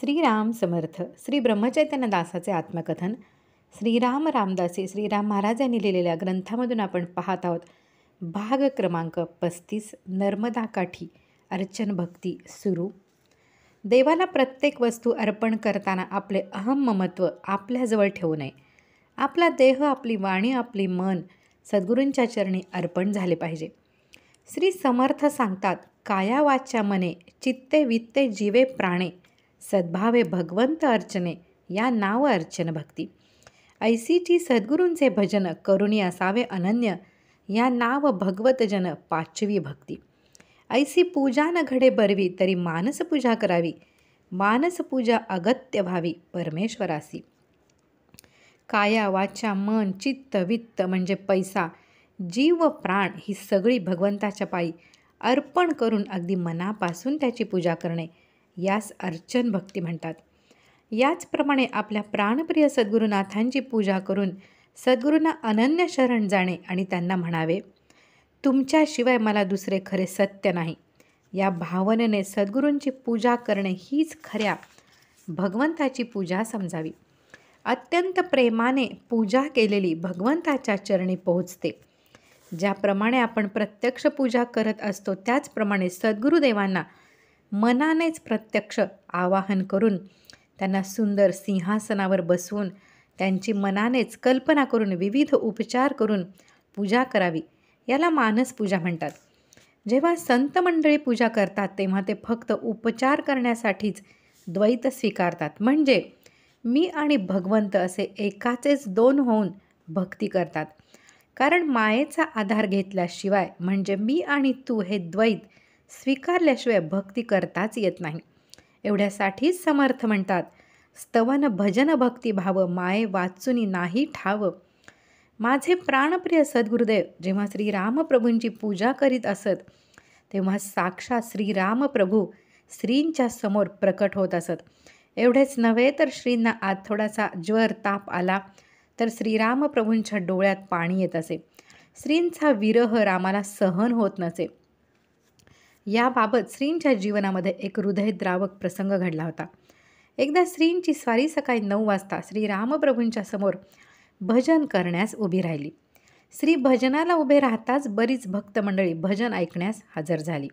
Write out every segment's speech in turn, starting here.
श्रीराम समर्थ श्री दासाचे आत्मकथन श्रीराम रामदासी श्रीराम महाराज यांनी लिहिलेल्या ग्रंथामधून आपण पाहत आहोत भाग क्रमांक पस्तीस काठी अर्चन भक्ती सुरू देवाला प्रत्येक वस्तू अर्पण करताना आपले अहम ममत्व आपल्याजवळ ठेवू नये आपला देह आपली वाणी आपली मन सद्गुरूंच्या चरणी अर्पण झाले पाहिजे श्री समर्थ सांगतात काया वाच्या मने चित्ते वित्ते जीवे प्राणे सद्भावे भगवंत अर्चने या नाव अर्चन भक्ती ऐसीची सद्गुरूंचे भजन करुणी असावे अनन्य या नाव भगवतजन पाचवी भक्ती ऐसी पूजा न घडे बरवी तरी मानस पूजा करावी मानस पूजा अगत्य व्हावी परमेश्वरासी काया वाचा मन चित्त वित्त म्हणजे पैसा जीव व प्राण ही सगळी भगवंताच्या पायी अर्पण करून अगदी मनापासून त्याची पूजा करणे यास अर्चन भक्ती म्हणतात याचप्रमाणे आपल्या प्राणप्रिय सद्गुरुनाथांची पूजा करून सद्गुरूंना अनन्य शरण जाणे आणि त्यांना म्हणावे तुमच्याशिवाय मला दुसरे खरे सत्य नाही या भावनेने सद्गुरूंची पूजा करणे हीच खऱ्या भगवंताची पूजा समजावी अत्यंत प्रेमाने पूजा केलेली भगवंताच्या चरणी पोहोचते ज्याप्रमाणे आपण प्रत्यक्ष पूजा करत असतो त्याचप्रमाणे सद्गुरुदेवांना मनानेच प्रत्यक्ष आवाहन करून त्यांना सुंदर सिंहासनावर बसवून त्यांची मनानेच कल्पना करून विविध उपचार करून पूजा करावी याला मानस पूजा म्हणतात जेव्हा संत मंडळी पूजा करतात तेव्हा ते फक्त उपचार करण्यासाठीच द्वैत स्वीकारतात म्हणजे मी आणि भगवंत असे एकाचेच दोन होऊन भक्ती करतात कारण मायेचा आधार घेतल्याशिवाय म्हणजे मी आणि तू हे द्वैत स्वीकारल्याशिवाय भक्ती करताच येत नाही एवढ्यासाठीच समर्थ म्हणतात स्तवन भजन भक्ती भाव माये वाचुनी नाही ठाव माझे प्राणप्रिय सद्गुरुदेव जेव्हा श्रीरामप्रभूंची पूजा करीत असत तेव्हा साक्षात श्रीरामप्रभू श्रींच्या समोर प्रकट होत असत एवढेच नव्हे तर श्रींना आज थोडासा ज्वर ताप आला तर श्रीरामप्रभूंच्या डोळ्यात पाणी येत असे श्रींचा विरह रामाला सहन होत नसे याबाबत श्रींच्या जीवनामध्ये एक हृदयद्रावक प्रसंग घडला होता एकदा श्रींची स्वारी सकाळी नऊ वाजता श्री रामप्रभूंच्या समोर भजन करण्यास उभी राहिली श्री भजनाला उभे राहताच बरीच भक्त मंडळी भजन ऐकण्यास हजर झाली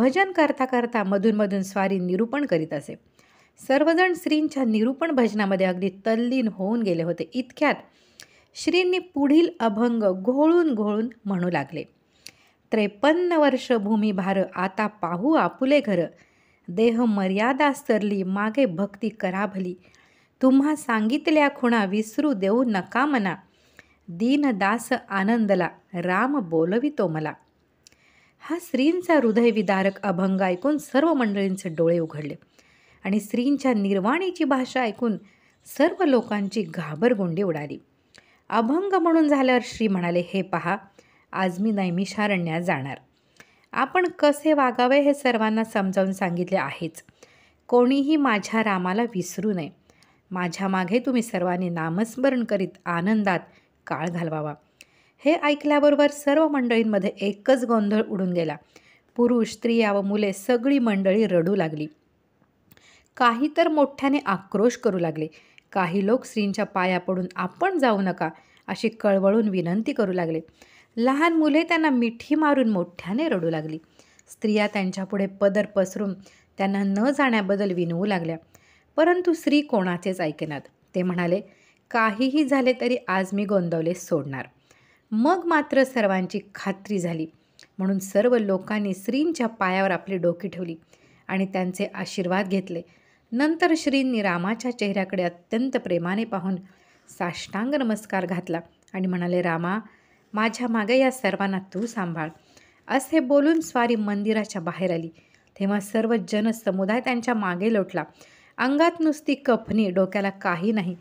भजन करता करता मधूनमधून स्वारी निरूपण करीत असे सर्वजण श्रींच्या निरूपण भजनामध्ये अगदी तल्लीन होऊन गेले होते इतक्यात श्रींनी पुढील अभंग घोळून घोळून म्हणू लागले त्रेपन्न वर्ष भूमिभार आता पाहू आपुले घर देह मर्यादा सरली मागे भक्ती कराभली तुम्हा सांगितल्या खुणा विसरू देऊ नका मना दीनदास आनंदला राम बोलवितो मला हा स्त्रींचा हृदयविदारक अभंग ऐकून सर्व मंडळींचे डोळे उघडले आणि स्त्रींच्या निर्वाणीची भाषा ऐकून सर्व लोकांची घाबरगुंडी उडाली अभंग म्हणून झाल्यावर श्री म्हणाले हे पहा आज मी नैमिषारण्यात जाणार आपण कसे वागावे हे सर्वांना समजावून सांगितले आहेच कोणीही माझ्या रामाला विसरू नये माझ्या मागे तुम्ही सर्वांनी नामस्मरण करीत आनंदात काळ घालवावा हे ऐकल्याबरोबर सर्व मंडळींमध्ये एकच गोंधळ उडून गेला पुरुष स्त्रिया व मुले सगळी मंडळी रडू लागली काही तर मोठ्याने आक्रोश करू लागले काही लोक स्त्रींच्या पाया पडून आपण जाऊ नका अशी कळवळून विनंती करू लागले लहान मुले त्यांना मिठी मारून मोठ्याने रडू लागली स्त्रिया त्यांच्यापुढे पदर पसरून त्यांना न जाण्याबद्दल विनवू लागल्या परंतु स्त्री कोणाचेच ऐकेनात ते म्हणाले काहीही झाले तरी आज मी गोंदवले सोडणार मग मात्र सर्वांची खात्री झाली म्हणून सर्व लोकांनी श्रींच्या पायावर आपली डोकी ठेवली आणि त्यांचे आशीर्वाद घेतले नंतर श्रींनी रामाच्या चेहऱ्याकडे अत्यंत प्रेमाने पाहून साष्टांग नमस्कार घातला आणि म्हणाले रामा माझ्या मागे या सर्वांना तू सांभाळ असे बोलून स्वारी मंदिराच्या बाहेर आली तेव्हा सर्व जनसमुदाय त्यांच्या मागे लोटला अंगात नुसती कफनी डोक्याला काही नाही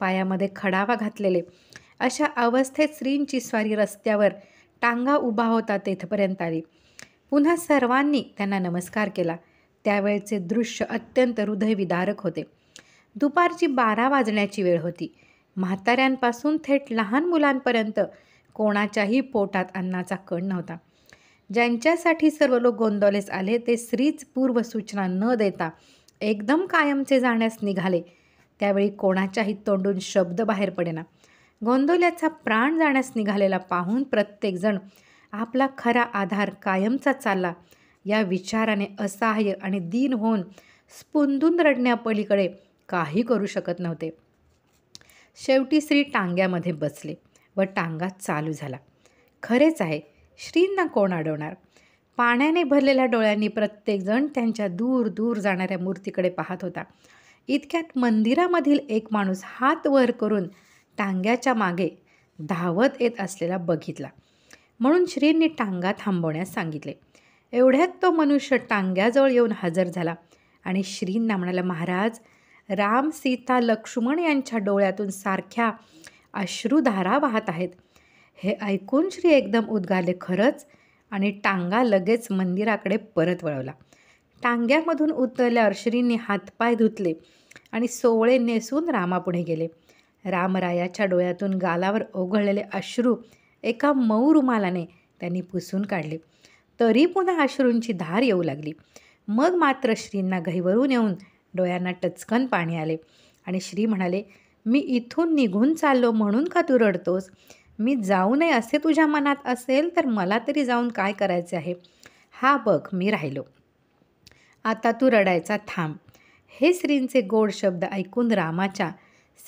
पायामध्ये खडावा घातलेले अशा अवस्थेत श्रींची स्वारी रस्त्यावर टांगा उभा होता तेथपर्यंत आली पुन्हा सर्वांनी त्यांना नमस्कार केला त्यावेळचे दृश्य अत्यंत हृदयविदारक होते दुपारची बारा वाजण्याची वेळ होती म्हाताऱ्यांपासून थेट लहान मुलांपर्यंत कोणाच्याही पोटात अन्नाचा कण नव्हता ज्यांच्यासाठी सर्व लोक गोंदवलेस आले ते स्त्रीच पूर्वसूचना न देता एकदम कायमचे जाण्यास निघाले त्यावेळी कोणाच्याही तोंडून शब्द बाहेर पडेना गोंदवल्याचा प्राण जाण्यास निघालेला पाहून प्रत्येकजण आपला खरा आधार कायमचा चालला या विचाराने असहाय्य आणि दीन होऊन स्पुंदून रडण्यापलीकडे काही करू शकत नव्हते शेवटी स्त्री टांग्यामध्ये बसले व टांगा चालू झाला खरेच आहे श्रींना कोण अडवणार पाण्याने भरलेल्या डोळ्यांनी प्रत्येकजण त्यांच्या दूर दूर जाणाऱ्या मूर्तीकडे पाहत होता इतक्यात मंदिरामधील एक माणूस हात वर करून टांग्याच्या मागे धावत येत असलेला बघितला म्हणून श्रींनी टांगा थांबवण्यास सांगितले एवढ्यात तो मनुष्य टांग्याजवळ येऊन हजर झाला आणि श्रींना म्हणाला महाराज राम सीता लक्ष्मण यांच्या डोळ्यातून सारख्या धारा वाहत आहेत हे ऐकून श्री एकदम उद्गाले खरंच आणि टांगा लगेच मंदिराकडे परत वळवला टांग्यामधून उतरल्यावर श्रींनी हातपाय धुतले आणि सोवळे नेसून रामापुढे गेले रामरायाच्या डोळ्यातून गालावर ओघळलेले अश्रू एका मऊ रुमालाने त्यांनी पुसून काढले तरी पुन्हा अश्रूंची धार येऊ लागली मग मात्र श्रींना घैवरून येऊन डोळ्यांना टचकन पाणी आले आणि श्री म्हणाले मी इथून निघून चाललो म्हणून का तू रडतोस मी जाऊ नये असे तुझ्या मनात असेल तर मला तरी जाऊन काय करायचे आहे हा बघ मी राहिलो आता तू रडायचा थांब हे श्रींचे गोड शब्द ऐकून रामाच्या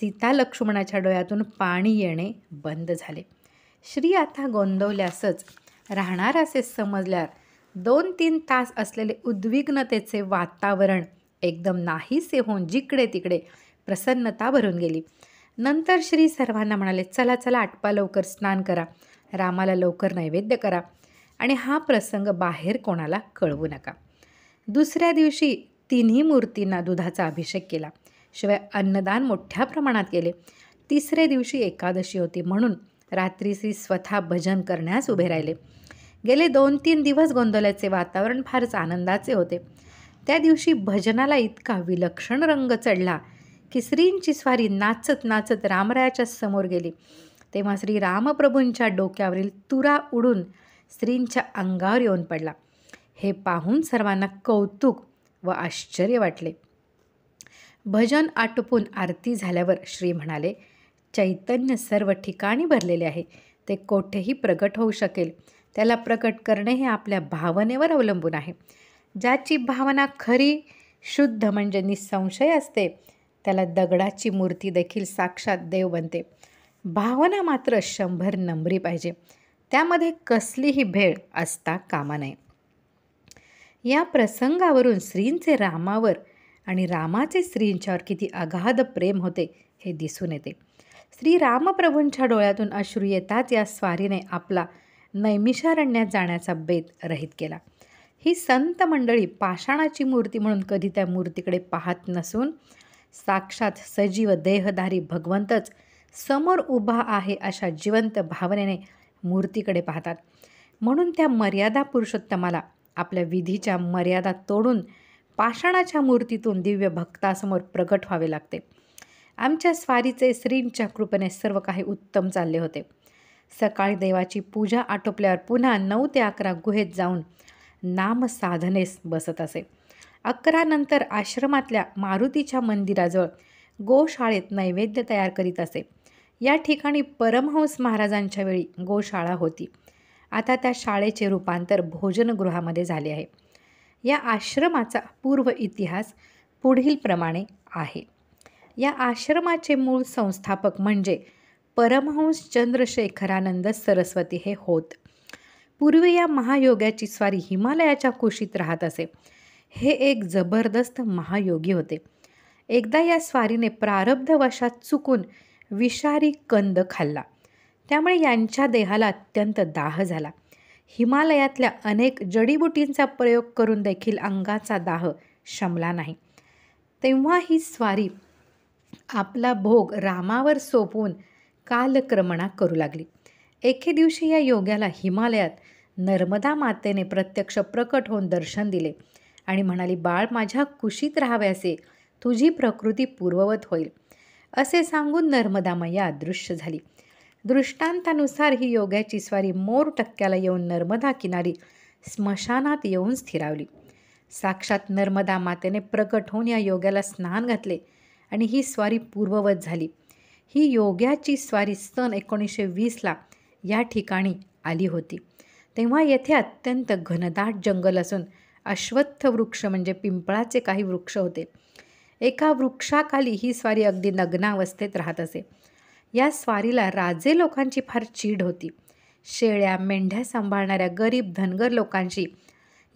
सीता लक्ष्मणाच्या डोळ्यातून पाणी येणे बंद झाले श्री आता गोंदवल्यासच राहणार असे समजल्यास दोन तीन तास असलेले उद्विग्नतेचे वातावरण एकदम नाहीसे होऊन जिकडे तिकडे प्रसन्नता भरून गेली नंतर श्री सर्वांना म्हणाले चला चला आटपा लवकर स्नान करा रामाला लवकर नैवेद्य करा आणि हा प्रसंग बाहेर कोणाला कळवू नका दुसऱ्या दिवशी तिन्ही मूर्तींना दुधाचा अभिषेक केला शिवाय अन्नदान मोठ्या प्रमाणात केले तिसऱ्या दिवशी एकादशी होती म्हणून रात्री श्री स्वतः भजन करण्यास उभे राहिले गेले दोन तीन दिवस गोंधळाचे वातावरण फारच आनंदाचे होते त्या दिवशी भजनाला इतका विलक्षण रंग चढला किसरींची स्वारी नाचत नाचत रामरायाच्या समोर गेली तेव्हा श्री रामप्रभूंच्या डोक्यावरील तुरा उडून स्त्रींच्या अंगावर येऊन पडला हे पाहून सर्वांना कौतुक व आश्चर्य वाटले भजन आटोपून आरती झाल्यावर श्री म्हणाले चैतन्य सर्व ठिकाणी भरलेले आहे ते कोठेही प्रगट होऊ शकेल त्याला प्रकट करणे हे आपल्या भावनेवर अवलंबून आहे ज्याची भावना खरी शुद्ध म्हणजे निसंशय असते त्याला दगडाची मूर्ती देखील साक्षात देव बनते भावना मात्र शंभर नंबरी पाहिजे त्यामध्ये कसलीही भेळ असता कामा नये या प्रसंगावरून श्रींचे रामावर आणि रामाचे स्त्रींच्यावर किती अगाध प्रेम होते हे दिसून येते श्री रामप्रभूंच्या डोळ्यातून अश्रू येतात या स्वारीने आपला नैमिषारण्यात जाण्याचा बेत रहित केला ही संत मंडळी पाषाणाची मूर्ती म्हणून कधी त्या मूर्तीकडे पाहत नसून साक्षात सजीव देहधारी भगवंतच समोर उभा आहे अशा जिवंत भावनेने मूर्तीकडे पाहतात म्हणून त्या मर्यादा पुरुषोत्तमाला आपल्या विधीच्या मर्यादा तोडून पाषाणाच्या मूर्तीतून दिव्य भक्तासमोर प्रगट व्हावे लागते आमच्या स्वारीचे श्रींच्या कृपेने सर्व काही उत्तम चालले होते सकाळी देवाची पूजा आटोपल्यावर पुन्हा नऊ ते अकरा गुहेत जाऊन नामसाधनेस बसत असे अकरानंतर आश्रमातल्या मारुतीच्या मंदिराजवळ गोशाळेत नैवेद्य तयार करीत असे या ठिकाणी परमहंस महाराजांच्या वेळी गोशाळा होती आता त्या शाळेचे रूपांतर भोजनगृहामध्ये झाले आहे या आश्रमाचा पूर्व इतिहास पुढील प्रमाणे आहे या आश्रमाचे मूळ संस्थापक म्हणजे परमहंस चंद्रशेखरानंद सरस्वती हे होत पूर्वी या महायोगाची स्वारी हिमालयाच्या कुशीत राहत असे हे एक जबरदस्त महायोगी होते एकदा या स्वारीने प्रारब्ध वशात चुकून विषारी कंद खाल्ला त्यामुळे यांच्या देहाला अत्यंत दाह झाला हिमालयातल्या अनेक जडीबुटींचा प्रयोग करून देखील अंगाचा दाह शमला नाही तेव्हा ही स्वारी आपला भोग रामावर सोपवून कालक्रमणा करू लागली एके दिवशी या योग्याला हिमालयात नर्मदा मातेने प्रत्यक्ष प्रकट होऊन दर्शन दिले आणि म्हणाली बाळ माझ्या कुशीत राहाव्यासे तुझी प्रकृती पूर्ववत होईल असे सांगून नर्मदा मैया अदृश्य झाली दृष्टांतानुसार ही योग्याची स्वारी मोर टक्क्याला येऊन नर्मदा किनारी स्मशानात येऊन स्थिरावली साक्षात नर्मदा मातेने प्रकट होऊन या योग्याला स्नान घातले आणि ही स्वारी पूर्ववत झाली ही योग्याची स्वारी सन एकोणीसशे वीसला या ठिकाणी आली होती तेव्हा येथे अत्यंत घनदाट जंगल असून अश्वत्थ वृक्ष म्हणजे पिंपळाचे काही वृक्ष होते एका वृक्षाखाली ही स्वारी अगदी नग्नावस्थेत राहत असे या स्वारीला राजे लोकांची फार चीड होती शेळ्या मेंढ्या सांभाळणाऱ्या गरीब धनगर लोकांशी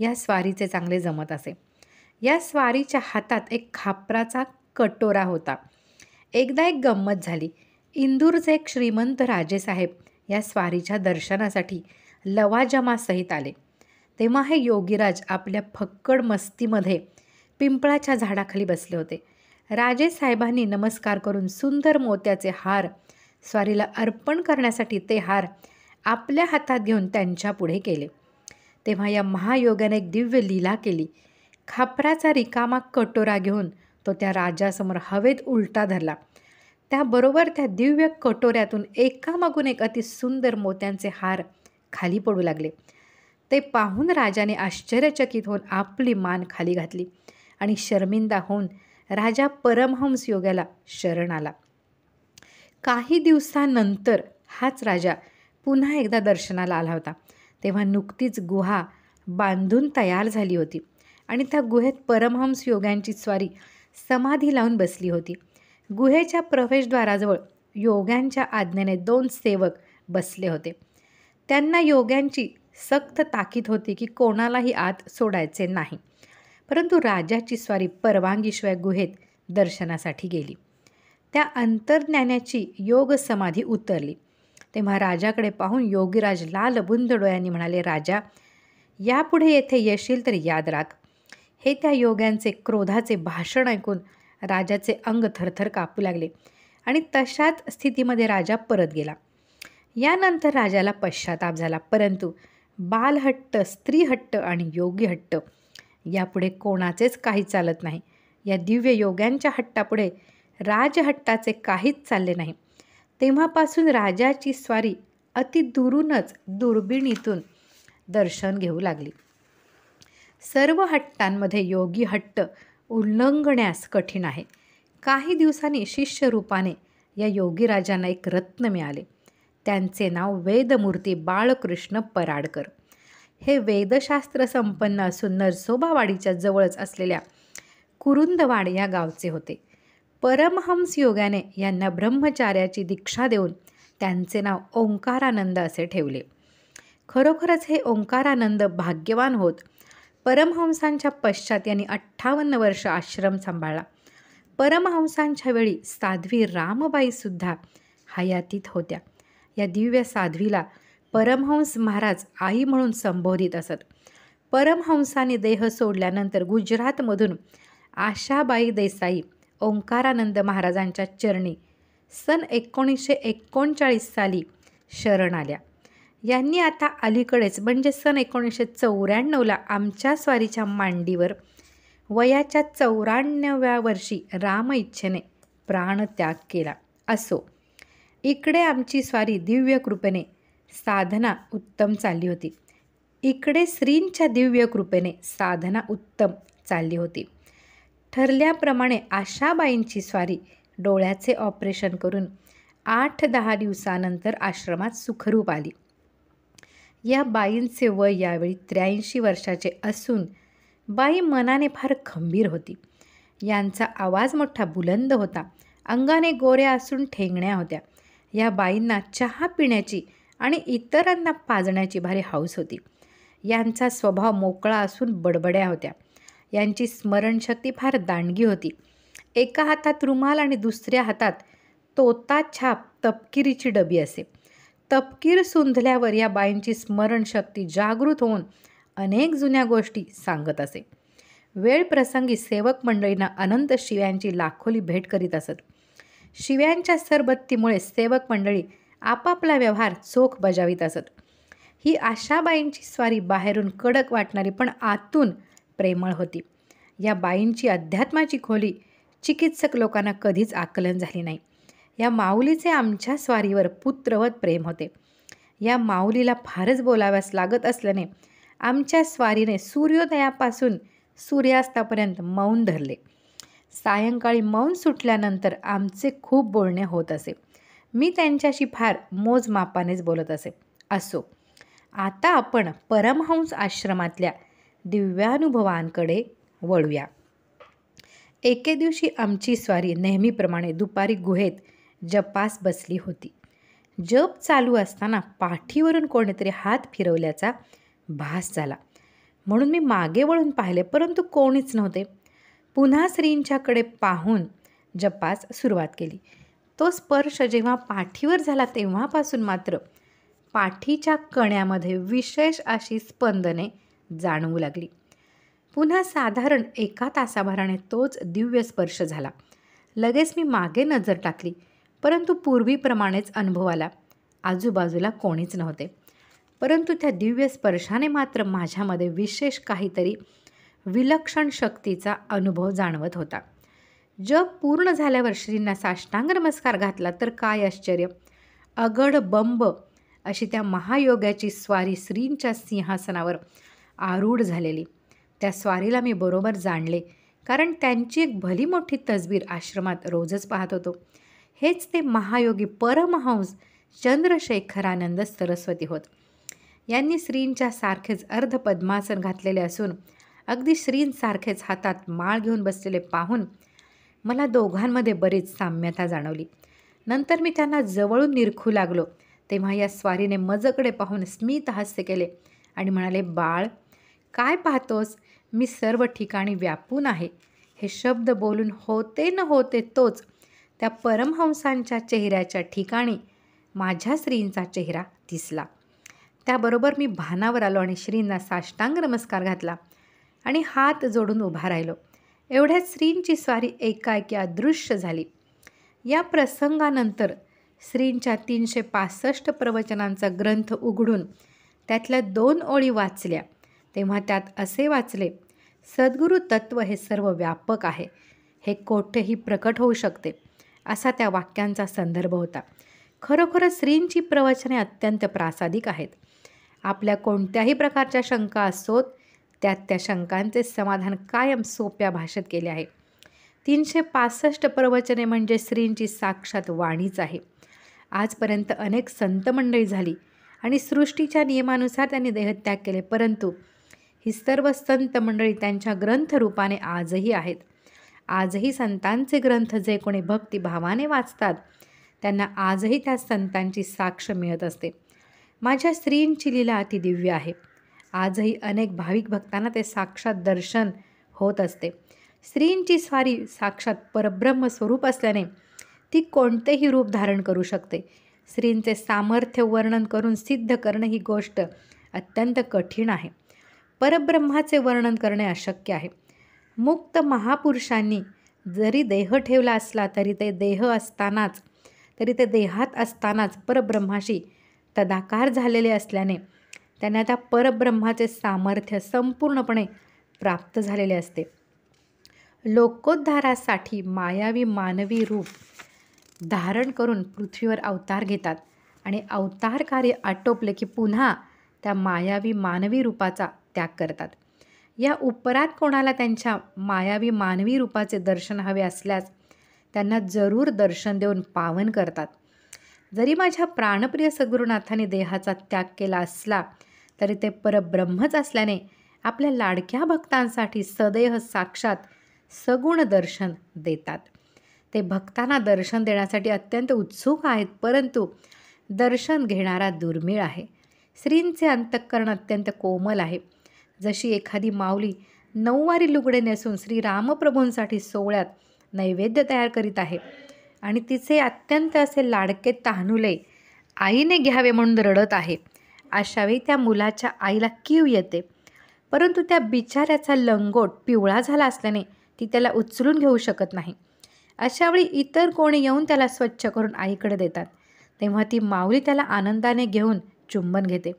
या स्वारीचे चांगले जमत असे या स्वारीच्या हातात एक खापराचा कटोरा होता एकदा एक गंमत झाली इंदूरचे एक श्रीमंत राजेसाहेब या स्वारीच्या दर्शनासाठी लवाजमासहित आले तेव्हा हे योगीराज आपल्या फक्कड मस्तीमध्ये पिंपळाच्या झाडाखाली बसले होते राजे साहेबांनी नमस्कार करून सुंदर मोत्याचे हार स्वारीला अर्पण करण्यासाठी ते हार आपल्या हातात घेऊन त्यांच्या पुढे केले तेव्हा या महायोगाने एक दिव्य लीला केली खापराचा रिकामा कटोरा घेऊन तो त्या राजासमोर हवेत उलटा धरला त्याबरोबर त्या दिव्य कटोऱ्यातून एकामागून एक अतिसुंदर मोत्यांचे हार खाली पडू लागले ते पाहून राजाने आश्चर्यचकित होऊन आपली मान खाली घातली आणि शर्मिंदा होऊन राजा परमहंस योग्याला शरण आला काही दिवसानंतर हाच राजा पुन्हा एकदा दर्शनाला आला होता तेव्हा नुकतीच गुहा बांधून तयार झाली होती आणि त्या गुहेत परमहंस योग्यांची स्वारी समाधी लावून बसली होती गुहेच्या प्रवेशद्वाराजवळ योग्यांच्या आज्ञेने दोन सेवक बसले होते त्यांना योग्यांची सक्त ताकीद होती की कोणालाही आत सोडायचे नाही परंतु राजाची स्वारी परवानगीशिवाय गुहेत दर्शनासाठी गेली त्या अंतर्ज्ञानाची योग समाधी उतरली तेव्हा राजाकडे पाहून योगीराज लालबुंद डोळ्यांनी म्हणाले राजा यापुढे येथे येशील तर याद राख हे त्या योग्यांचे क्रोधाचे भाषण ऐकून राजाचे अंग थरथर कापू लागले आणि तशाच स्थितीमध्ये राजा परत गेला यानंतर राजाला पश्चाताप झाला परंतु बालहट्ट स्त्रीहट्ट आणि योगी हट्ट यापुढे कोणाचेच काही चालत नाही या दिव्य योग्यांच्या हट्टापुढे राजहट्टाचे काहीच चालले नाही तेव्हापासून राजाची स्वारी अति दुरूनच दुर्बिणीतून दर्शन घेऊ लागली सर्व हट्टांमध्ये योगी हट्ट उल्लंघण्यास कठीण आहे काही दिवसांनी शिष्यरूपाने या योगी एक रत्न मिळाले त्यांचे नाव वेदमूर्ती बाळकृष्ण पराडकर हे वेदशास्त्र संपन्न असून नरसोबावाडीच्या जवळच असलेल्या कुरुंदवाड या गावचे होते परमहंस योगाने यांना ब्रह्मचार्याची दीक्षा देऊन त्यांचे नाव ओंकारानंद असे ठेवले खरोखरच हे ओंकारानंद भाग्यवान होत परमहंसांच्या पश्चात यांनी अठ्ठावन्न वर्ष आश्रम सांभाळला परमहंसांच्या वेळी साध्वी रामबाईसुद्धा हयातीत होत्या या दिव्य साध्वीला परमहंस महाराज आई म्हणून संबोधित असत परमहंसाने देह सोडल्यानंतर गुजरातमधून आशाबाई देसाई ओंकारानंद महाराजांच्या चरणी सन एकोणीसशे एकोणचाळीस साली शरण आल्या यांनी आता अलीकडेच म्हणजे सन एकोणीसशे चौऱ्याण्णवला आमच्या स्वारीच्या मांडीवर वयाच्या चौऱ्याण्णव्या वर्षी राम इच्छेने प्राणत्याग केला असो इकडे आमची स्वारी दिव्य कृपेने साधना उत्तम चालली होती इकडे श्रींच्या दिव्य कृपेने साधना उत्तम चालली होती ठरल्याप्रमाणे आशाबाईंची स्वारी डोळ्याचे ऑपरेशन करून आठ दहा दिवसानंतर आश्रमात सुखरूप आली या बाईंचे वय यावेळी त्र्याऐंशी वर्षाचे असून बाई मनाने फार खंबीर होती यांचा आवाज मोठा बुलंद होता अंगाने गोऱ्या असून ठेंगण्या होत्या या बाईंना चहा पिण्याची आणि इतरांना पाजण्याची भारी हाऊस होती यांचा स्वभाव मोकळा असून बडबड्या होत्या यांची स्मरणशक्ती फार दांडगी होती एका हातात रुमाल आणि दुसऱ्या हातात तोता छाप तपकिरीची डबी असे तपकीर सुंधल्यावर या बाईंची स्मरणशक्ती जागृत होऊन अनेक जुन्या गोष्टी सांगत असे वेळप्रसंगी सेवक मंडळींना अनंत शिव्यांची लाखोली भेट करीत असत शिव्यांच्या सरबत्तीमुळे सेवक मंडळी आपापला व्यवहार चोख बजावित असत ही आशाबाईंची स्वारी बाहेरून कडक वाटणारी पण आतून प्रेमळ होती या बाईंची अध्यात्माची खोली चिकित्सक लोकांना कधीच आकलन झाली नाही या माऊलीचे आमच्या स्वारीवर पुत्रवत प्रेम होते या माऊलीला फारच बोलाव्यास लागत असल्याने आमच्या स्वारीने सूर्योदयापासून सूर्यास्तापर्यंत मौन धरले सायंकाळी मौन सुटल्यानंतर आमचे खूप बोलणे होत असे मी त्यांच्याशी फार मोजमापानेच बोलत असे असो आता आपण परमहंस आश्रमातल्या दिव्यानुभवांकडे वळूया एके दिवशी आमची स्वारी नेहमीप्रमाणे दुपारी गुहेत जपास बसली होती जप चालू असताना पाठीवरून कोणीतरी हात फिरवल्याचा भास झाला म्हणून मी मागे वळून पाहिले परंतु कोणीच नव्हते पुन्हा श्रींच्याकडे पाहून जपास सुरुवात केली तो स्पर्श जेव्हा पाठीवर झाला तेव्हापासून मात्र पाठीच्या कण्यामध्ये विशेष अशी स्पंदने जाणवू लागली पुन्हा साधारण एका तासाभराने तोच दिव्य स्पर्श झाला लगेच मी मागे नजर टाकली परंतु पूर्वीप्रमाणेच अनुभव आला आजूबाजूला कोणीच नव्हते परंतु त्या दिव्य स्पर्शाने मात्र माझ्यामध्ये विशेष काहीतरी विलक्षण शक्तीचा अनुभव जाणवत होता जग पूर्ण झाल्यावर श्रींना साष्टांग नमस्कार घातला तर काय आश्चर्य अगड बंब अशी त्या महायोगाची स्वारी श्रींच्या सिंहासनावर आरूढ झालेली त्या स्वारीला मी बरोबर जाणले कारण त्यांची एक भली मोठी तसबीर आश्रमात रोजच पाहत होतो हेच ते महायोगी परमहंस चंद्रशेखरानंद सरस्वती होत यांनी श्रींच्या सारखेच अर्ध पद्मासन घातलेले असून अगदी श्रींसारखेच हातात माळ घेऊन बसलेले पाहून मला दोघांमध्ये बरीच साम्यता जाणवली नंतर मी त्यांना जवळून निरखू लागलो तेव्हा या स्वारीने मजकडे पाहून स्मित हास्य केले आणि म्हणाले बाळ काय पाहतोस मी सर्व ठिकाणी व्यापून आहे हे शब्द बोलून होते न होते तोच त्या परमहंसांच्या चेहऱ्याच्या ठिकाणी माझ्या स्त्रींचा चेहरा दिसला त्याबरोबर मी भानावर आलो आणि श्रींना साष्टांग नमस्कार घातला आणि हात जोडून उभा राहिलो एवढ्यात स्त्रींची स्वारी एकाएकी अदृश्य झाली या प्रसंगानंतर श्रींच्या तीनशे पासष्ट प्रवचनांचा ग्रंथ उघडून त्यातल्या दोन ओळी वाचल्या तेव्हा त्यात असे वाचले सद्गुरु तत्व हे सर्व व्यापक आहे हे कोठेही प्रकट होऊ शकते असा त्या वाक्यांचा संदर्भ होता खरोखर श्रींची प्रवचने अत्यंत प्रासादिक आहेत आपल्या कोणत्याही प्रकारच्या शंका असोत त्यात त्या शंकांचे समाधान कायम सोप्या भाषेत केले आहे तीनशे पासष्ट प्रवचने म्हणजे श्रींची साक्षात वाणीच आहे आजपर्यंत अनेक संत मंडळी झाली आणि सृष्टीच्या नियमानुसार त्यांनी देहत्याग केले परंतु ही सर्व संत मंडळी त्यांच्या ग्रंथरूपाने आजही आहेत आजही संतांचे ग्रंथ जे कोणी भक्तिभावाने वाचतात त्यांना आजही त्या संतांची साक्ष मिळत असते माझ्या स्त्रींची लीला अतिदिव्य आहे आजही अनेक भाविक भक्तांना ते साक्षात दर्शन होत असते स्त्रींची स्वारी साक्षात परब्रह्म स्वरूप असल्याने ती कोणतेही रूप धारण करू शकते स्त्रींचे सामर्थ्य वर्णन करून सिद्ध करणे ही गोष्ट अत्यंत कठीण आहे परब्रह्माचे वर्णन करणे अशक्य आहे मुक्त महापुरुषांनी जरी देह ठेवला असला तरी ते देह असतानाच तरी ते देहात असतानाच परब्रह्माशी तदाकार झालेले असल्याने त्यांना त्या परब्रह्माचे सामर्थ्य संपूर्णपणे प्राप्त झालेले असते लोकोद्धारासाठी मायावी मानवी रूप धारण करून पृथ्वीवर अवतार घेतात आणि अवतार कार्य आटोपले की पुन्हा त्या मायावी मानवी रूपाचा त्याग करतात या उपरात कोणाला त्यांच्या मायावी मानवी रूपाचे दर्शन हवे असल्यास त्यांना जरूर दर्शन देऊन पावन करतात जरी माझ्या प्राणप्रिय सद्गुरुनाथाने देहाचा त्याग केला असला तरी ते परब्रह्मच असल्याने आपल्या लाडक्या भक्तांसाठी सदैव साक्षात सगुण दर्शन देतात ते भक्तांना दर्शन देण्यासाठी अत्यंत उत्सुक आहेत परंतु दर्शन घेणारा दुर्मिळ आहे स्त्रींचे अंतःकरण अत्यंत कोमल आहे जशी एखादी माऊली नऊवारी लुगडे नेसून श्री रामप्रभूंसाठी सोहळ्यात नैवेद्य तयार करीत आहे आणि तिचे अत्यंत असे लाडके तहानुले आईने घ्यावे म्हणून रडत आहे अशावेळी त्या मुलाच्या आईला कीव येते परंतु त्या बिचाऱ्याचा लंगोट पिवळा झाला असल्याने ती त्याला उचलून घेऊ शकत नाही अशावेळी इतर कोणी येऊन त्याला स्वच्छ करून आईकडे देतात तेव्हा ती माऊली त्याला आनंदाने घेऊन चुंबन घेते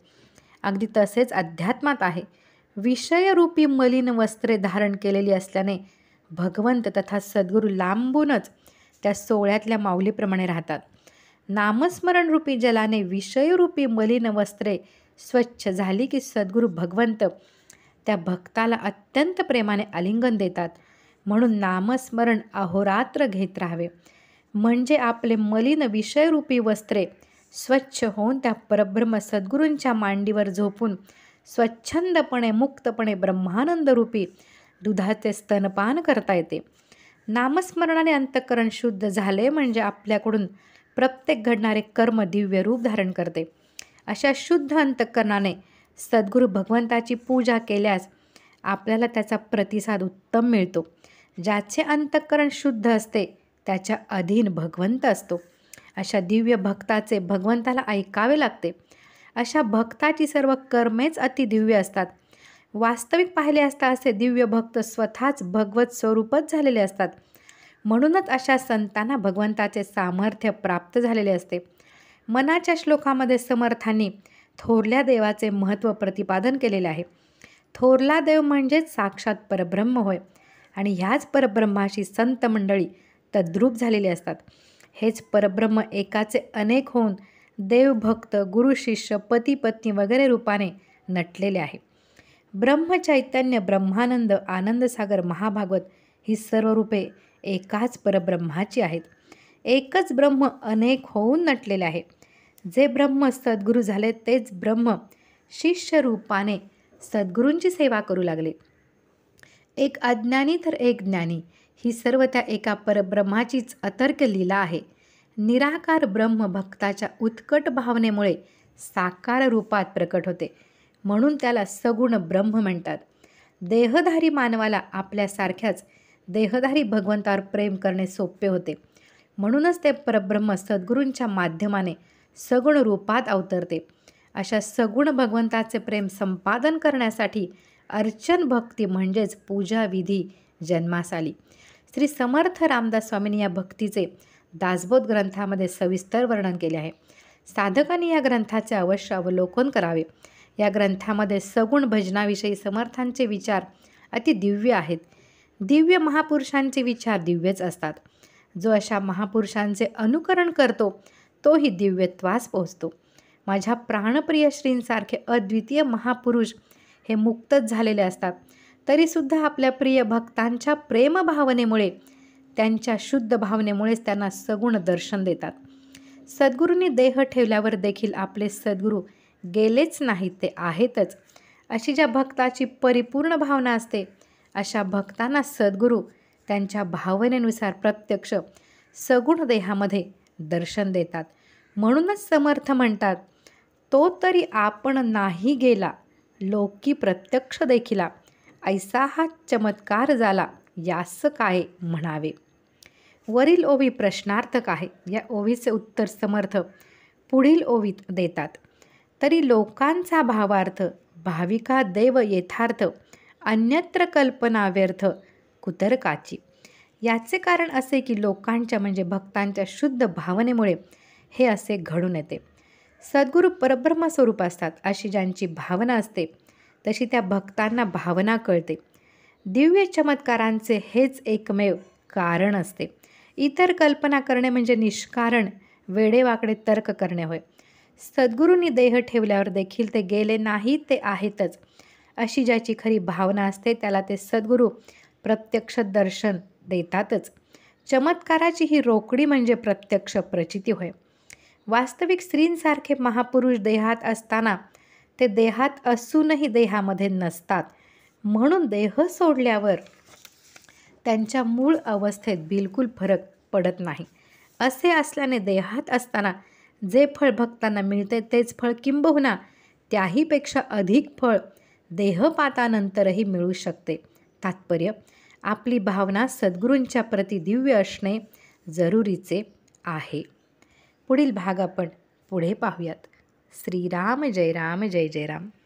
अगदी तसेच अध्यात्मात आहे विषयरूपी मलिन वस्त्रे धारण केलेली असल्याने भगवंत तथा सद्गुरू लांबूनच त्या सोहळ्यातल्या माऊलीप्रमाणे राहतात नामस्मरणरूपी जलाने विषयरूपी मलिन वस्त्रे स्वच्छ झाली की सद्गुरू भगवंत त्या भक्ताला अत्यंत प्रेमाने आलिंगन देतात म्हणून नामस्मरण अहोरात्र घेत राहावे म्हणजे आपले मलिन विषयरूपी वस्त्रे स्वच्छ होऊन त्या परब्रह्म सद्गुरूंच्या मांडीवर झोपून स्वच्छंदपणे मुक्तपणे ब्रह्मानंदरूपी दुधाचे स्तनपान करता येते नामस्मरणाने अंतकरण शुद्ध झाले म्हणजे आपल्याकडून प्रत्येक घडणारे कर्म दिव्य रूप धारण करते अशा शुद्ध अंतकरणाने सद्गुरू भगवंताची पूजा केल्यास आपल्याला त्याचा प्रतिसाद उत्तम मिळतो ज्याचे अंतःकरण शुद्ध असते त्याच्या अधीन भगवंत असतो अशा दिव्य भक्ताचे भगवंताला ऐकावे लागते अशा भक्ताची सर्व कर्मेच अतिदिव्य असतात वास्तविक पाहिले असता असे दिव्य भक्त स्वतःच भगवत स्वरूपच झालेले असतात म्हणूनच अशा संतांना भगवंताचे सामर्थ्य प्राप्त झालेले असते मनाच्या श्लोकामध्ये समर्थांनी थोरल्या देवाचे महत्त्व प्रतिपादन केलेले आहे थोरला देव म्हणजेच साक्षात परब्रह्म होय आणि ह्याच परब्रह्माशी संत मंडळी तद्रूप झालेली असतात हेच परब्रह्म एकाचे अनेक होऊन देवभक्त गुरु शिष्य पती पत्नी वगैरे रूपाने नटलेले आहे ब्रह्मचैतन्य ब्रह्मानंद आनंदसागर महाभागवत ही सर्व रूपे एकाच परब्रह्माची आहेत एकच ब्रह्म अनेक होऊन नटलेले आहे जे ब्रह्म सद्गुरू झाले तेच ब्रह्म शिष्यरूपाने सद्गुरूंची सेवा करू लागले एक अज्ञानी तर एक ज्ञानी ही सर्व त्या एका परब्रह्माचीच अतर्क लीला आहे निराकार ब्रह्म भक्ताच्या उत्कट भावनेमुळे साकार रूपात प्रकट होते म्हणून त्याला सगुण ब्रह्म म्हणतात देहधारी मानवाला आपल्यासारख्याच देहधारी भगवंतावर प्रेम करणे सोपे होते म्हणूनच ते परब्रह्म सद्गुरूंच्या माध्यमाने सगुण रूपात अवतरते अशा सगुण भगवंताचे प्रेम संपादन करण्यासाठी अर्चन भक्ती म्हणजेच विधी जन्मास आली श्री समर्थ रामदास स्वामींनी या भक्तीचे दासबोध ग्रंथामध्ये सविस्तर वर्णन केले आहे साधकांनी या ग्रंथाचे अवश्य अवलोकन करावे या ग्रंथामध्ये सगुण भजनाविषयी समर्थांचे विचार अति दिव्य आहेत दिव्य महापुरुषांचे विचार दिव्यच असतात जो अशा महापुरुषांचे अनुकरण करतो तोही दिव्यत्वास पोहोचतो माझ्या प्राणप्रिय श्रींसारखे अद्वितीय महापुरुष हे मुक्तच झालेले असतात तरीसुद्धा आपल्या प्रिय भक्तांच्या प्रेमभावनेमुळे त्यांच्या शुद्ध भावनेमुळेच त्यांना सगुण दर्शन देतात सद्गुरूंनी देह ठेवल्यावर देखील आपले सद्गुरू गेलेच नाहीत ते आहेतच अशी ज्या भक्ताची परिपूर्ण भावना असते अशा भक्तांना सद्गुरू त्यांच्या भावनेनुसार प्रत्यक्ष सगुण देहामध्ये दर्शन देतात म्हणूनच समर्थ म्हणतात तो तरी आपण नाही गेला लोकी प्रत्यक्ष देखिला ऐसा हा चमत्कार झाला यास काय म्हणावे वरील ओवी प्रश्नार्थक आहे या ओवीचे उत्तर समर्थ पुढील ओवीत देतात तरी लोकांचा भावार्थ भाविका देव यथार्थ अन्यत्र कल्पना व्यर्थ कुतर्काची याचे कारण असे की लोकांच्या म्हणजे भक्तांच्या शुद्ध भावनेमुळे हे असे घडून येते सद्गुरू परब्रह्म स्वरूप असतात अशी ज्यांची भावना असते तशी त्या भक्तांना भावना कळते दिव्य चमत्कारांचे हेच एकमेव कारण असते इतर कल्पना करणे म्हणजे निष्कारण वेडेवाकडे तर्क करणे होय सद्गुरूंनी देह ठेवल्यावर देखील ते गेले नाही ते आहेतच अशी ज्याची खरी भावना असते त्याला ते सद्गुरू प्रत्यक्ष दर्शन देतातच चमत्काराची ही रोकडी म्हणजे प्रत्यक्ष प्रचिती होय वास्तविक स्त्रींसारखे महापुरुष देहात असताना ते देहात असूनही देहामध्ये नसतात म्हणून देह सोडल्यावर त्यांच्या मूळ अवस्थेत बिलकुल फरक पडत नाही असे असल्याने देहात असताना जे फळ भक्तांना मिळते तेच फळ किंबहुना त्याहीपेक्षा अधिक फळ देहपातानंतरही मिळू शकते तात्पर्य आपली भावना सद्गुरूंच्या प्रती दिव्य असणे जरुरीचे आहे पुढील भाग आपण पुढे पाहूयात श्रीराम जय राम जय जय राम